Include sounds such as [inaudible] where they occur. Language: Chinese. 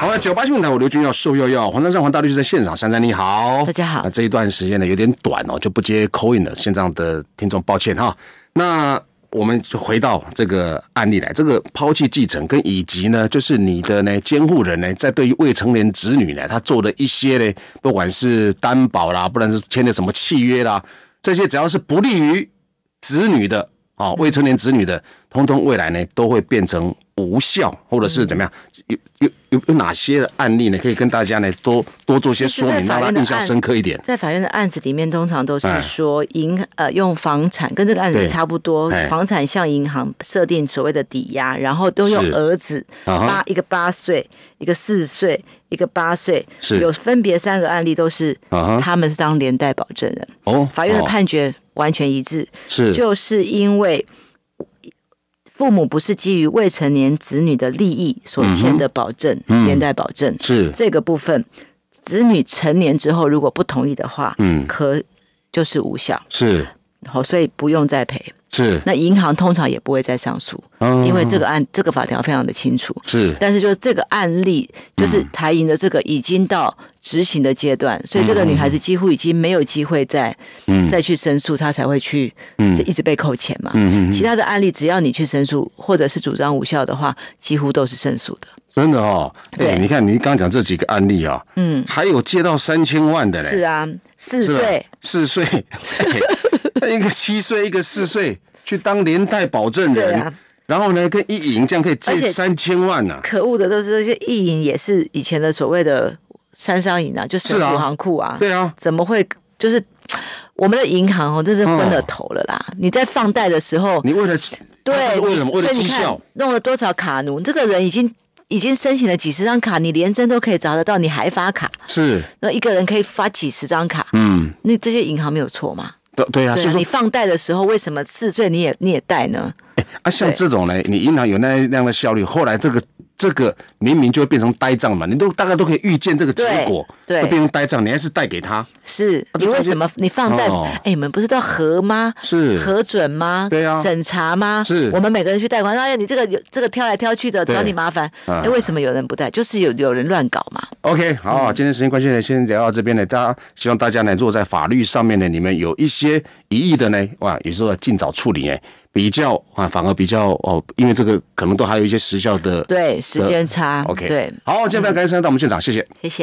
好，了，九八新闻台，我刘军要瘦要要，黄珊珊、黄大律师在现场。珊珊你好，大家好。那这一段时间呢，有点短哦，就不接 call in 了。现场的听众，抱歉哈。那我们就回到这个案例来，这个抛弃继承跟以及呢，就是你的呢监护人呢，在对于未成年子女呢，他做的一些呢，不管是担保啦，不然是签的什么契约啦，这些只要是不利于子女的啊，未成年子女的。通通未来呢都会变成无效，或者是怎么样？有有有有哪些的案例呢？可以跟大家呢多多做些说明，让他印象深刻一点。在法院的案子里面，通常都是说银呃用房产，跟这个案子差不多，房产向银行设定所谓的抵押，然后都用儿子八一个八岁，一个四岁，一个八岁，有分别三个案例都是他们是当连带保证人。哦，法院的判决完全一致，是就是因为。父母不是基于未成年子女的利益所签的保证，连带保证是这个部分。子女成年之后，如果不同意的话，可就是无效，是好，所以不用再赔。是，那银行通常也不会再上诉，因为这个案这个法条非常的清楚。是，但是就是这个案例，就是台银的这个已经到执行的阶段，所以这个女孩子几乎已经没有机会再再去申诉，她才会去一直被扣钱嘛。嗯嗯嗯。其他的案例，只要你去申诉或者是主张无效的话，几乎都是胜诉的。真的哦，哎，你看你刚讲这几个案例啊，嗯，还有借到三千万的嘞。是啊，四岁，四岁。[laughs] [laughs] 一个七岁，一个四岁，去当连带保证人，然后呢跟意淫这样可以借三千万呐！可恶的都是这些意淫，也是以前的所谓的三商银啊，就是银行库啊，对啊，怎么会？就是我们的银行哦，真是昏了头了啦！你在放贷的时候，你为了对，为什么？为了绩效，弄了多少卡奴？你这个人已经已经申请了几十张卡，你连真都可以找得到，你还发卡？是那一个人可以发几十张卡？嗯，那这些银行没有错吗？对对啊，所以说你放贷的时候，为什么次税你也你也贷呢？哎啊，像这种呢，你银行有那那样的效率，后来这个。这个明明就会变成呆账嘛，你都大概都可以预见这个结果，对，会变成呆账，你还是带给他？是，你为什么你放贷？哎，你们不是都要核吗？是，核准吗？对啊，审查吗？是，我们每个人去贷款，哎，你这个有这个挑来挑去的找你麻烦，哎，为什么有人不贷？就是有有人乱搞嘛。OK，好，今天时间关系呢，先聊到这边呢，大家希望大家呢，如果在法律上面呢，你们有一些疑义的呢，哇，也候要尽早处理哎。比较啊，反而比较哦，因为这个可能都还有一些时效的对时间差。OK，对，好，今天非常感谢到我们现场，谢谢，谢谢。